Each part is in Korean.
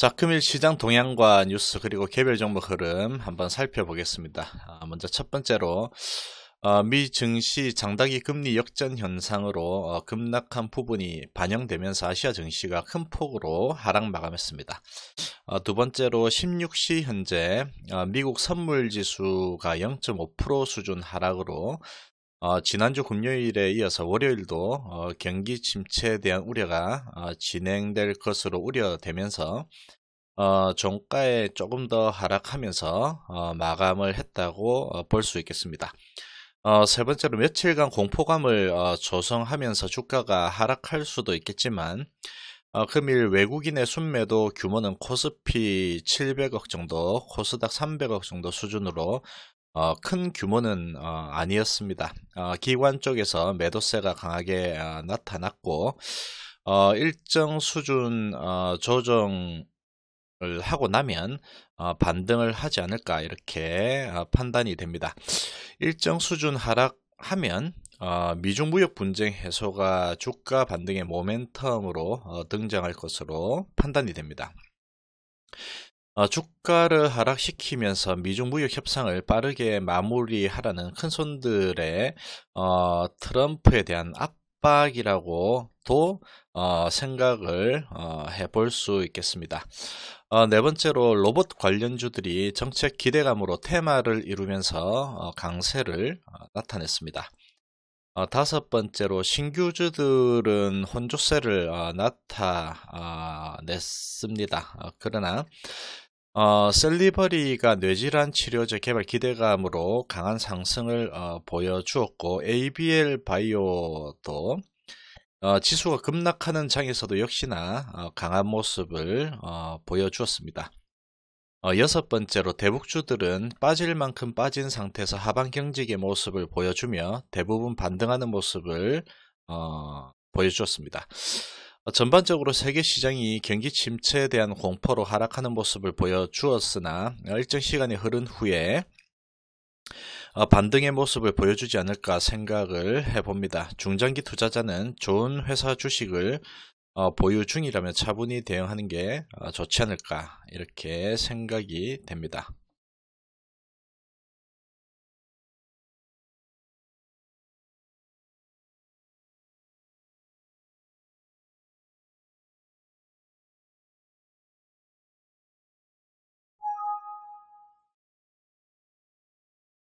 자, 금일 시장 동향과 뉴스 그리고 개별 종목 흐름 한번 살펴보겠습니다. 아, 먼저 첫 번째로 어, 미 증시 장다기 금리 역전 현상으로 어, 급락한 부분이 반영되면서 아시아 증시가 큰 폭으로 하락 마감했습니다. 어, 두 번째로 16시 현재 미국 선물 지수가 0.5% 수준 하락으로 어, 지난주 금요일에 이어서 월요일도 어, 경기 침체에 대한 우려가 어, 진행될 것으로 우려되면서 어, 종가에 조금 더 하락하면서 어, 마감을 했다고 어, 볼수 있겠습니다. 어, 세 번째로 며칠간 공포감을 어, 조성하면서 주가가 하락할 수도 있겠지만 어, 금일 외국인의 순매도 규모는 코스피 700억 정도, 코스닥 300억 정도 수준으로 어, 큰 규모는 어, 아니었습니다. 어, 기관 쪽에서 매도세가 강하게 어, 나타났고 어, 일정 수준 어, 조정 하고 나면 어, 반등을 하지 않을까 이렇게 어, 판단이 됩니다. 일정 수준 하락하면 어, 미중 무역 분쟁 해소가 주가 반등의 모멘텀으로 등장할 것으로 판단이 됩니다. 주가를 하락시키면서 미중 무역 협상을 빠르게 마무리하라는 큰손들의 트럼프에 대한 압박이라고도 생각을 해볼 수 있겠습니다. 어, 네 번째로 로봇 관련주들이 정책 기대감으로 테마를 이루면서 어, 강세를 어, 나타냈습니다. 어, 다섯 번째로 신규주들은 혼조세를 어, 나타냈습니다. 어, 그러나 셀리버리가 뇌질환 치료제 개발 기대감으로 강한 상승을 보여주었고 ABL 바이오도 어, 지수가 급락하는 장에서도 역시나 어, 강한 모습을 어, 보여주었습니다. 어, 여섯 번째로 대북주들은 빠질 만큼 빠진 상태에서 하반 경직의 모습을 보여주며 대부분 반등하는 모습을 어, 보여주었습니다. 어, 전반적으로 세계 시장이 경기 침체에 대한 공포로 하락하는 모습을 보여주었으나 일정 시간이 흐른 후에 어, 반등의 모습을 보여주지 않을까 생각을 해봅니다. 중장기 투자자는 좋은 회사 주식을 어, 보유 중이라면 차분히 대응하는 게 어, 좋지 않을까 이렇게 생각이 됩니다.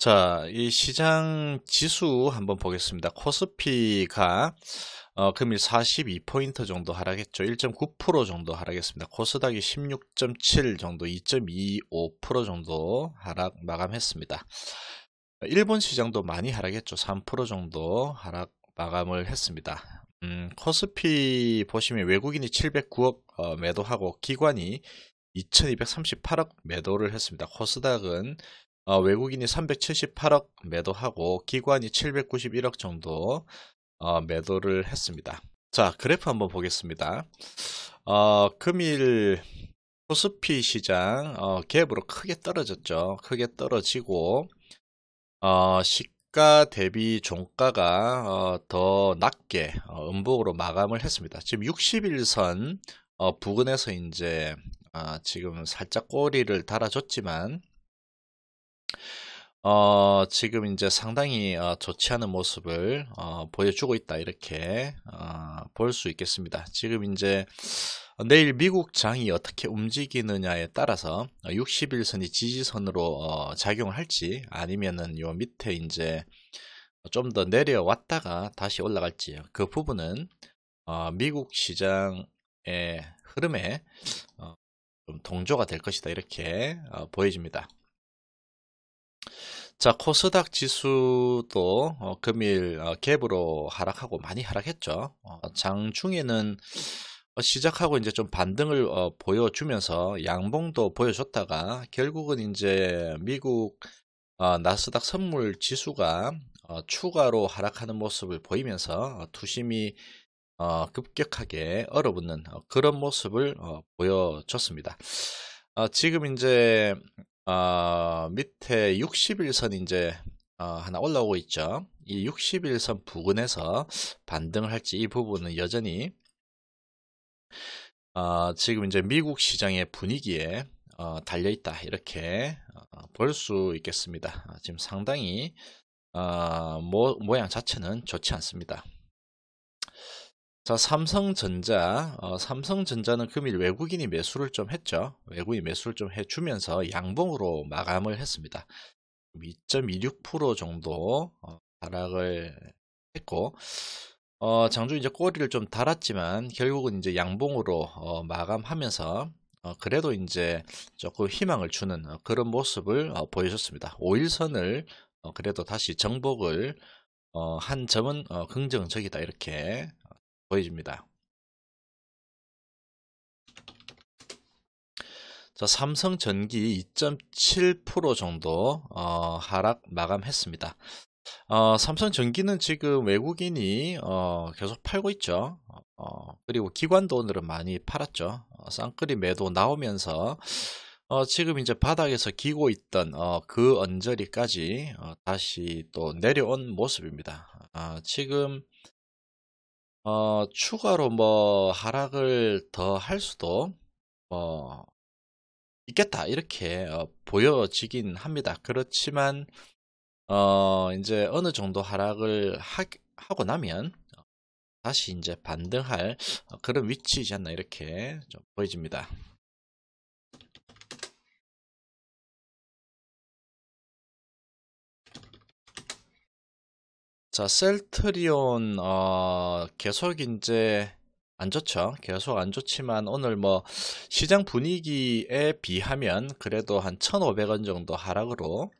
자, 이 시장 지수 한번 보겠습니다. 코스피가 어, 금일 42포인트 정도 하락했죠. 1.9% 정도 하락했습니다. 코스닥이 16.7 정도, 2.25% 정도 하락 마감했습니다. 일본 시장도 많이 하락했죠. 3% 정도 하락 마감을 했습니다. 음, 코스피 보시면 외국인이 709억 어, 매도하고 기관이 2238억 매도를 했습니다. 코스닥은 어, 외국인이 378억 매도하고 기관이 791억 정도 어, 매도를 했습니다. 자, 그래프 한번 보겠습니다. 어, 금일 코스피 시장 어, 갭으로 크게 떨어졌죠. 크게 떨어지고 어, 시가 대비 종가가 어, 더 낮게 어, 음복으로 마감을 했습니다. 지금 60일선 어, 부근에서 이제 어, 지금 살짝 꼬리를 달아줬지만 어, 지금 이제 상당히 어, 좋지 않은 모습을 어, 보여주고 있다 이렇게 어, 볼수 있겠습니다. 지금 이제 어, 내일 미국 장이 어떻게 움직이느냐에 따라서 60일선이 어, 지지선으로 작용을 할지 아니면은 요 밑에 이제 좀 더 내려왔다가 다시 올라갈지 그 부분은 미국 시장의 흐름에 좀 동조가 될 것이다 이렇게 보여집니다. 자, 코스닥 지수도 어, 금일 어, 갭으로 하락하고 많이 하락했죠. 어, 장중에는 어, 시작하고 이제 좀 반등을 어, 보여주면서 양봉도 보여줬다가 결국은 이제 미국 어, 나스닥 선물 지수가 추가로 하락하는 모습을 보이면서 투심이 급격하게 얼어붙는 그런 모습을 보여줬습니다. 지금 이제 어, 밑에 60일선 이제 어, 하나 올라오고 있죠. 이 60일선 부근에서 반등을 할지 이 부분은 여전히 어, 지금 이제 미국 시장의 분위기에 어, 달려 있다 이렇게 어, 볼수 있겠습니다. 어, 지금 상당히 어, 모, 모양 자체는 좋지 않습니다. 자, 삼성전자, 어, 삼성전자는 금일 외국인이 매수를 좀 했죠. 외국인 이 매수를 좀 해주면서 양봉으로 마감을 했습니다. 2.26% 정도 어, 하락을 했고, 어, 장주 이제 꼬리를 좀 달았지만 결국은 이제 양봉으로 어, 마감하면서 어, 그래도 이제 조금 희망을 주는 어, 그런 모습을 어, 보여줬습니다. 5일선을 어, 그래도 다시 정복을 한 점은 긍정적이다 이렇게 보여집니다. 자, 삼성 전기 2.7% 정도 어, 하락 마감했습니다. 어, 삼성 전기는 지금 외국인이 어, 계속 팔고 있죠. 어, 그리고 기관도 오늘은 많이 팔았죠. 어, 쌍끌이 매도 나오면서 어, 지금 이제 바닥에서 기고 있던 그 언저리까지 다시 또 내려온 모습입니다. 지금 어, 추가로 뭐 하락을 더 할 수도 뭐 있겠다 이렇게 어, 보여지긴 합니다. 그렇지만 어, 이제 어느 정도 하락을 하, 하고 나면 다시 이제 반등할 어, 그런 위치이지 않나 이렇게 좀 보여집니다. 자, 셀트리온, 어, 계속 이제 안 좋죠. 계속 안 좋지만 오늘 뭐 시장 분위기에 비하면 그래도 한 1,500원 정도 하락으로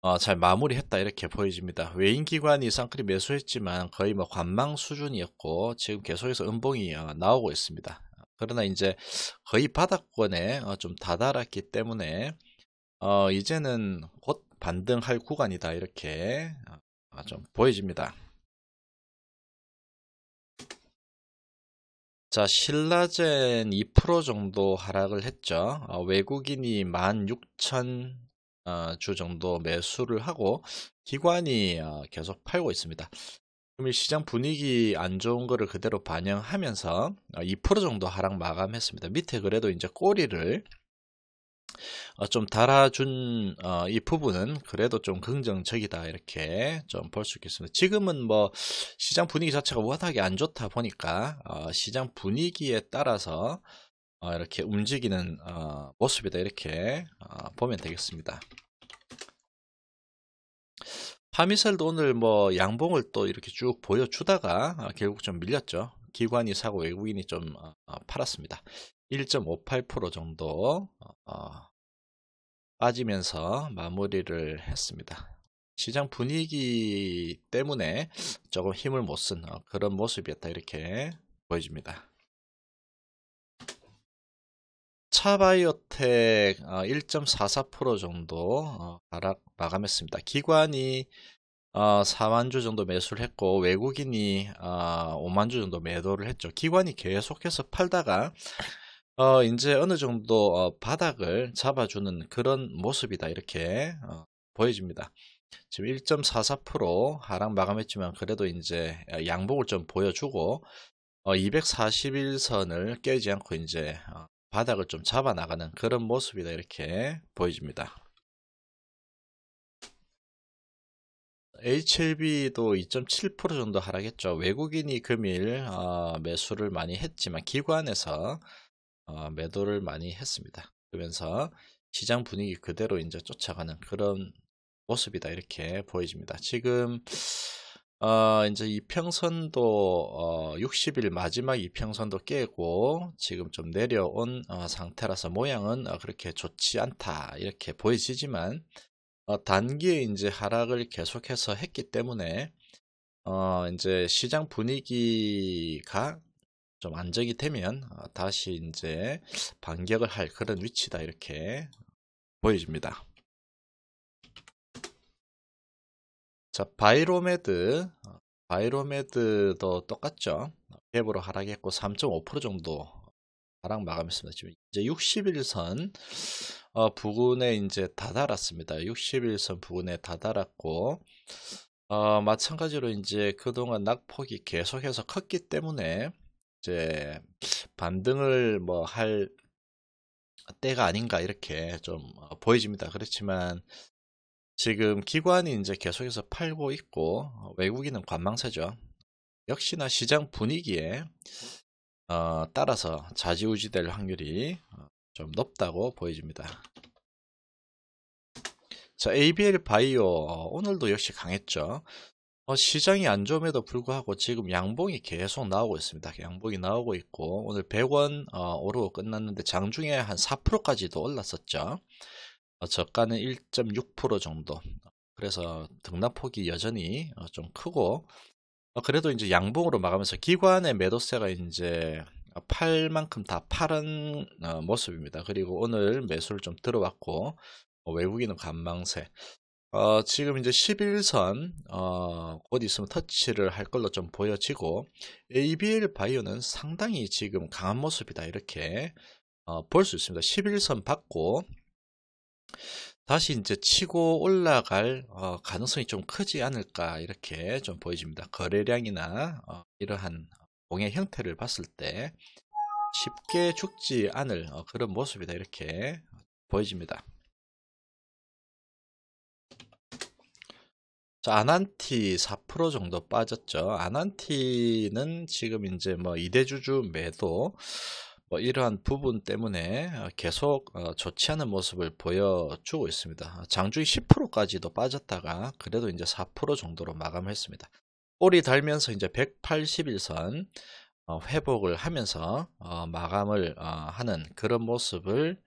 어, 잘 마무리했다 이렇게 보여집니다. 외인기관이 쌍크림 매수했지만 거의 뭐 관망 수준이었고 지금 계속해서 음봉이 어, 나오고 있습니다. 그러나 이제 거의 바닥권에 어, 좀 다다랐기 때문에 어, 이제는 곧 반등할 구간이다 이렇게 어, 아, 좀 보여집니다. 자, 신라젠 2% 정도 하락을 했죠. 어, 외국인이 16,000주 어, 정도 매수를 하고 기관이 어, 계속 팔고 있습니다. 금일 시장 분위기 안 좋은 거를 그대로 반영하면서 2% 어, 정도 하락 마감했습니다. 밑에 그래도 이제 꼬리를 어, 좀 달아준 어, 이 부분은 그래도 좀 긍정적이다 이렇게 좀 볼 수 있겠습니다. 지금은 뭐 시장 분위기 자체가 워낙에 안 좋다 보니까 어, 시장 분위기에 따라서 어, 이렇게 움직이는 어, 모습이다 이렇게 어, 보면 되겠습니다. 파미셀도 오늘 뭐 양봉을 또 이렇게 쭉 보여주다가 결국 좀 밀렸죠. 기관이 사고 외국인이 좀 팔았습니다. 1.58% 정도 빠지면서 마무리를 했습니다. 시장 분위기 때문에 조금 힘을 못쓴 어, 그런 모습이었다 이렇게 보여집니다. 차바이오텍 1.44% 어, 정도 어, 하락 마감했습니다. 기관이 4만 주 정도 매수를 했고 외국인이 5만 주 정도 매도를 했죠. 기관이 계속해서 팔다가 어, 이제 어느 정도 어, 바닥을 잡아주는 그런 모습이다 이렇게 어, 보여집니다. 지금 1.44% 하락 마감했지만 그래도 이제 양복을 좀 보여주고 어, 241선을 깨지 않고 이제 어, 바닥을 좀 잡아 나가는 그런 모습이다 이렇게 보여집니다. HLB도 2.7% 정도 하락했죠. 외국인이 금일 어, 매수를 많이 했지만 기관에서 어, 매도를 많이 했습니다. 그러면서 시장 분위기 그대로 이제 쫓아가는 그런 모습이다 이렇게 보여집니다. 지금 어, 이제 이평선도 어, 60일 마지막 이평선도 깨고 지금 좀 내려온 어, 상태라서 모양은 어, 그렇게 좋지 않다 이렇게 보여지지만 어, 단기에 이제 하락을 계속해서 했기 때문에 이제 시장 분위기가 좀 안정이 되면 어, 다시 이제 반격을 할 그런 위치다 이렇게 보여집니다. 자, 바이로메드 어, 바이로메드도 똑같죠. 갭으로 하락했고 3.5% 정도 하락 마감했습니다. 지금 이제 60일선 어, 부근에 이제 다다랐습니다. 60일선 부근에 다다랐고 어, 마찬가지로 이제 그동안 낙폭이 계속해서 컸기 때문에 이제 반등을 뭐 할 때가 아닌가 이렇게 좀 어, 보여집니다. 그렇지만 지금 기관이 이제 계속해서 팔고 있고 어, 외국인은 관망세죠. 역시나 시장 분위기에 어, 따라서 좌지우지될 확률이 어, 좀 높다고 보여집니다. 자, ABL 바이오 오늘도 역시 강했죠. 어, 시장이 안좋음에도 불구하고 지금 양봉이 계속 나오고 있습니다. 양봉이 나오고 있고 오늘 100원 어, 오르고 끝났는데 장중에 한 4%까지도 올랐었죠. 어, 저가는 1.6% 정도. 그래서 등락폭이 여전히 어, 좀 크고 어, 그래도 이제 양봉으로 막으면서 기관의 매도세가 이제 팔만큼다 파는 어, 모습입니다. 그리고 오늘 매수를 좀 들어왔고 외국인은 관망세 어, 지금 이제 11선 어, 곧 있으면 터치를 할 걸로 좀 보여지고 ABL 바이오는 상당히 지금 강한 모습이다 이렇게 어, 볼 수 있습니다. 11선 받고 다시 이제 치고 올라갈 어, 가능성이 좀 크지 않을까 이렇게 좀 보여집니다. 거래량이나 어, 이러한 공의 형태를 봤을 때 쉽게 죽지 않을 어, 그런 모습이다 이렇게 보여집니다. 아난티 4% 정도 빠졌죠. 아난티는 지금 이제 뭐 이대주주 매도 뭐 이러한 부분 때문에 계속 어, 좋지 않은 모습을 보여주고 있습니다. 장중 10%까지도 빠졌다가 그래도 이제 4% 정도로 마감했습니다. 꼬리 달면서 이제 181선 어, 회복을 하면서 어, 마감을 하는 그런 모습을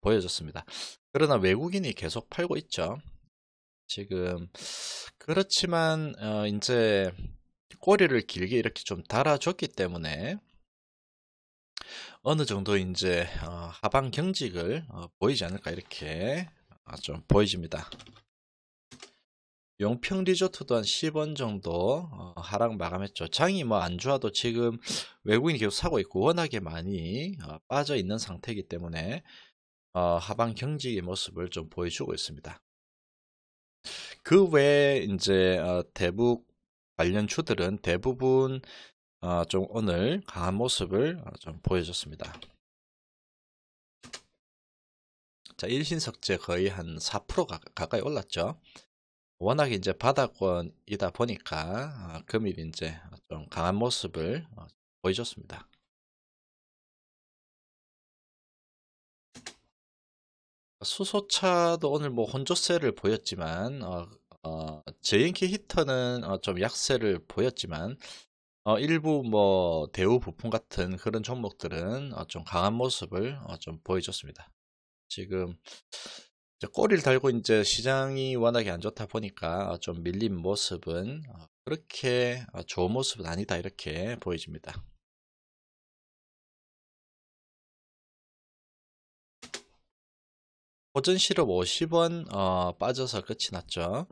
보여줬습니다. 그러나 외국인이 계속 팔고 있죠. 지금 그렇지만 어, 이제 꼬리를 길게 이렇게 좀 달아줬기 때문에 어느 정도 이제 어, 하방 경직을 어, 보이지 않을까 이렇게 아, 좀 보여집니다. 용평 리조트도 한 10원 정도 어, 하락 마감했죠. 장이 뭐 안 좋아도 지금 외국인이 계속 사고 있고 워낙에 많이 어, 빠져 있는 상태이기 때문에 어, 하방 경직의 모습을 좀 보여주고 있습니다. 그 외에 이제 어, 대북 관련 추들은 대부분 어, 좀 오늘 강한 모습을 어, 좀 보여줬습니다. 자, 일신석재 거의 한 4% 가까이 올랐죠. 워낙 이제 바닥권이다 보니까 금일 이제 좀 강한 모습을 보여줬습니다. 수소차도 오늘 뭐 혼조세를 보였지만 어, 어, JNK 히터는 어, 좀 약세를 보였지만 어, 일부 뭐 대우 부품 같은 그런 종목들은 어, 좀 강한 모습을 어, 좀 보여줬습니다. 지금 꼬리를 달고 이제 시장이 워낙에 안 좋다 보니까 어, 좀 밀린 모습은 어, 그렇게 어, 좋은 모습은 아니다 이렇게 보여집니다. 호전 시럽 50원 어, 빠져서 끝이 났죠.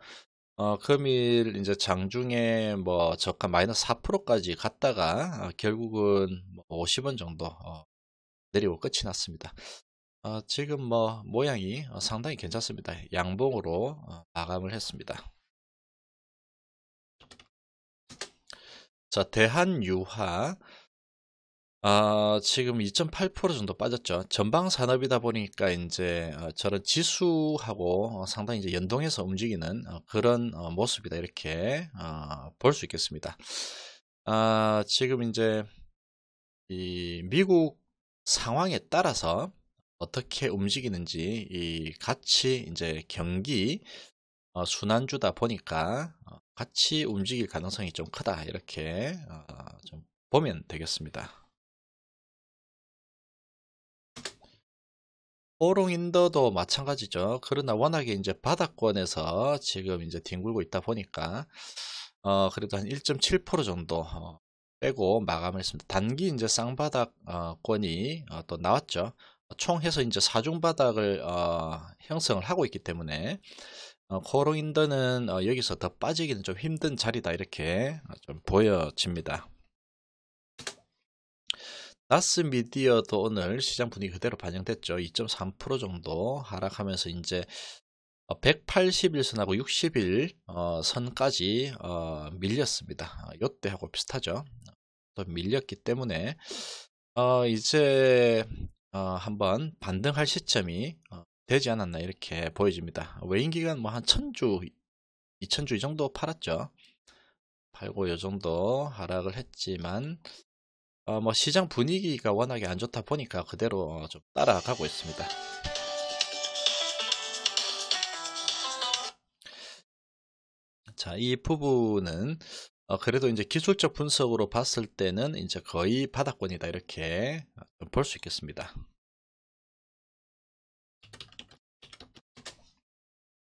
어, 금일 그 이제 장중에 뭐 저가 마이너스 4%까지 갔다가 어, 결국은 50원 뭐 정도 어, 내리고 끝이 났습니다. 어, 지금 뭐 모양이 어, 상당히 괜찮습니다. 양봉으로 어, 마감을 했습니다. 자, 대한유화. 아, 지금 2.8% 정도 빠졌죠. 전방 산업이다 보니까 이제 어, 저런 지수하고 어, 상당히 이제 연동해서 움직이는 어, 그런 모습이다. 이렇게 볼 수 있겠습니다. 아, 지금 이제 이 미국 상황에 따라서 어떻게 움직이는지 이 같이 이제 경기 순환주다 보니까 같이 움직일 가능성이 좀 크다 이렇게 좀 보면 되겠습니다. 오롱인더도 마찬가지죠. 그러나 워낙에 이제 바닥권에서 지금 이제 뒹굴고 있다 보니까 어 그래도 한 1.7% 정도 어, 빼고 마감 했습니다. 단기 이제 쌍바닥권이 어, 어, 또 나왔죠. 총해서 이제 사중바닥을 어, 형성을 하고 있기 때문에 어, 코롱인더는 그 어, 여기서 더 빠지기는 좀 힘든 자리다 이렇게 좀 보여집니다. 나스 미디어도 오늘 시장 분위기 그대로 반영됐죠. 2.3% 정도 하락하면서 이제 180일선하고 어, 60일 어, 선까지 어, 밀렸습니다. 요때하고 비슷하죠. 또 밀렸기 때문에 이제 한번 반등할 시점이 되지 않았나 이렇게 보여집니다. 외인 기간 뭐 한 1000주, 2000주 정도 팔았죠. 팔고 요 정도 하락을 했지만 어, 뭐 시장 분위기가 워낙에 안 좋다 보니까 그대로 어, 좀 따라가고 있습니다. 자, 이 부분은 어, 그래도 이제 기술적 분석으로 봤을 때는 이제 거의 바닥권이다 이렇게 어, 볼수 있겠습니다.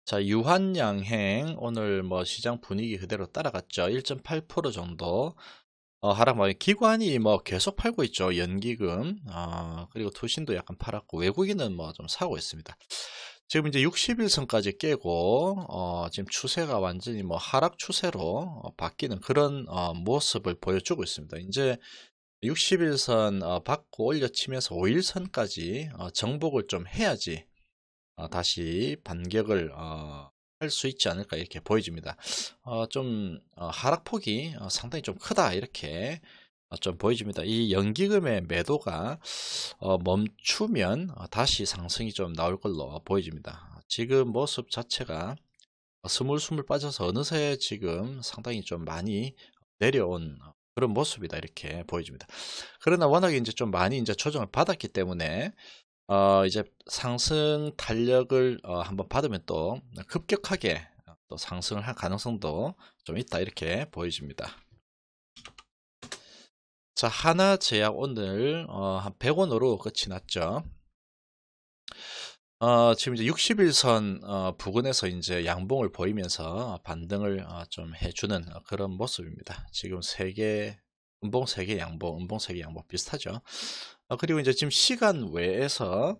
자, 유한양행 오늘 뭐 시장 분위기 그대로 따라갔죠. 1.8% 정도 어, 하락방 기관이 뭐 계속 팔고 있죠. 연기금 어, 그리고 투신도 약간 팔았고 외국인은 뭐 좀 사고 있습니다. 지금 이제 60일선까지 깨고 어, 지금 추세가 완전히 뭐 하락 추세로 어, 바뀌는 그런 어, 모습을 보여주고 있습니다. 이제 60일선 어, 받고 올려치면서 5일선까지 정복을 좀 해야지 다시 반격을 할수 있지 않을까 이렇게 보여집니다. 어, 좀 어, 하락폭이 어, 상당히 좀 크다 이렇게 어, 좀 보여집니다. 이 연기금의 매도가 어, 멈추면 어, 다시 상승이 좀 나올 걸로 보여집니다. 지금 모습 자체가 스물스물 빠져서 어느새 지금 상당히 좀 많이 내려온 그런 모습이다 이렇게 보여집니다. 그러나 워낙에 이제 좀 많이 이제 조정을 받았기 때문에 어, 이제 상승 탄력을 어, 한번 받으면 또 급격하게 또 상승을 할 가능성도 좀 있다 이렇게 보여집니다. 자 하나제약 오늘 어, 한 100원으로 끝이 났죠. 어, 지금 이제 60일선 어, 부근에서 이제 양봉을 보이면서 반등을 어, 좀 해주는 그런 모습입니다. 지금 세개 음봉 세 개 양봉, 음봉 세 개 양봉 비슷하죠. 아, 그리고 이제 지금 시간 외에서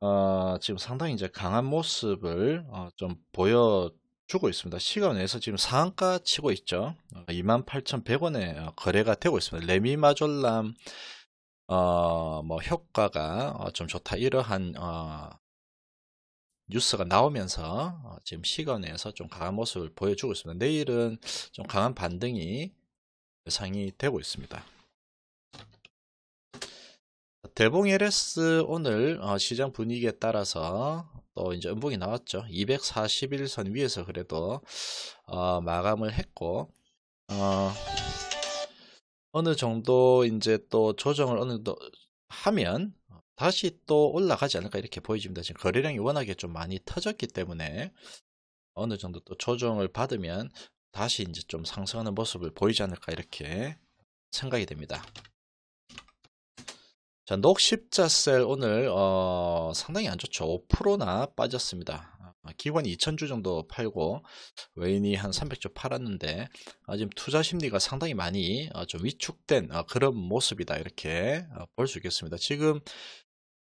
어, 지금 상당히 이제 강한 모습을 어, 좀 보여주고 있습니다. 시간 외에서 지금 상한가 치고 있죠. 28,100원에 어, 어, 거래가 되고 있습니다. 레미마졸람 어, 뭐 효과가 어, 좀 좋다 이러한 뉴스가 나오면서 지금 시간에서 좀 강한 모습을 보여주고 있습니다. 내일은 좀 강한 반등이 예상이 되고 있습니다. 대봉 LS 오늘 어, 시장 분위기에 따라서 또 이제 음봉이 나왔죠. 241선 위에서 그래도 어, 마감을 했고 어, 어느 정도 이제 또 조정을 어느 정도 하면 다시 또 올라가지 않을까 이렇게 보여집니다. 지금 거래량이 워낙에 좀 많이 터졌기 때문에 어느 정도 또 조정을 받으면 다시 이제 좀 상승하는 모습을 보이지 않을까 이렇게 생각이 됩니다. 전독 십자셀 오늘 어, 상당히 안 좋죠. 5%나 빠졌습니다. 아, 기관이 2,000주 정도 팔고 외인이 한 300주 팔았는데 어, 지금 투자 심리가 상당히 많이 어, 좀 위축된 그런 모습이다 이렇게 볼 수 있겠습니다. 지금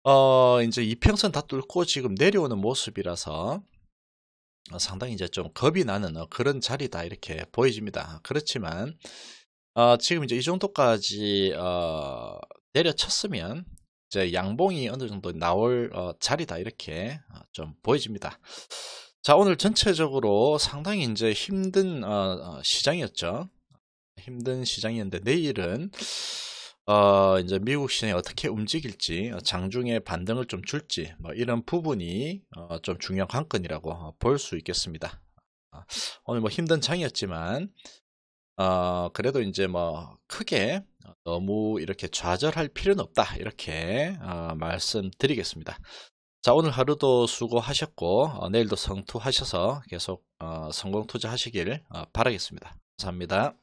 어, 이제 이평선 다 뚫고 지금 내려오는 모습이라서 상당히 이제 좀 겁이 나는 어, 그런 자리다 이렇게 보여집니다. 그렇지만 어, 지금 이제 이 정도까지 어, 내려쳤으면 이제 양봉이 어느 정도 나올 어, 자리다 이렇게 어, 좀 보여집니다. 자 오늘 전체적으로 상당히 이제 힘든 어, 어, 시장이었죠. 힘든 시장이었는데 내일은 어, 이제 미국 시장이 어떻게 움직일지 어, 장중에 반등을 좀 줄지 뭐 이런 부분이 어, 좀 중요한 관건이라고 볼 수 있겠습니다. 아, 오늘 뭐 힘든 장이었지만 어, 그래도 이제 뭐 크게 어, 너무 이렇게 좌절할 필요는 없다 이렇게 어, 말씀드리겠습니다. 자 오늘 하루도 수고하셨고 어, 내일도 성투하셔서 계속 어, 성공 투자하시길 어, 바라겠습니다. 감사합니다.